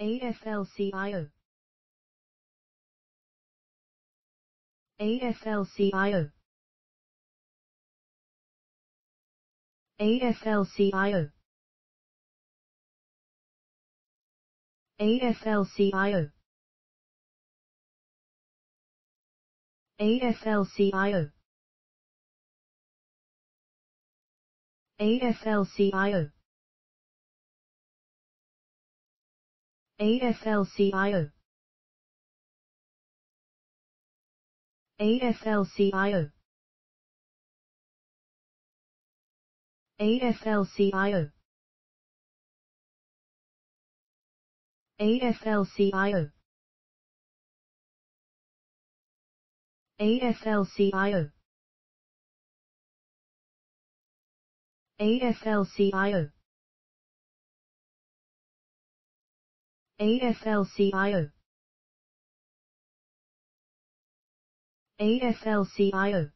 AFL-CIO AFL-CIO AFL-CIO AFL-CIO AFL-CIO AFL-CIO AFLCIO. AFLCIO. AFLCIO. AFLCIO. AFLCIO. AFLCIO. ASLCIO ASLCIO